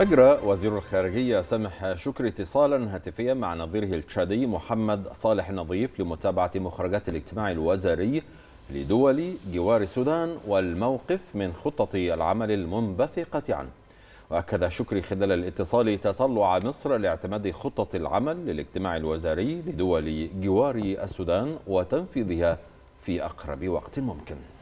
أجرى وزير الخارجية سامح شكري اتصالا هاتفيا مع نظيره التشادي محمد صالح نظيف لمتابعة مخرجات الاجتماع الوزاري لدول جوار السودان والموقف من خطة العمل المنبثقة عنه وأكد شكري خلال الاتصال تطلع مصر لاعتماد خطة العمل للاجتماع الوزاري لدول جوار السودان وتنفيذها في أقرب وقت ممكن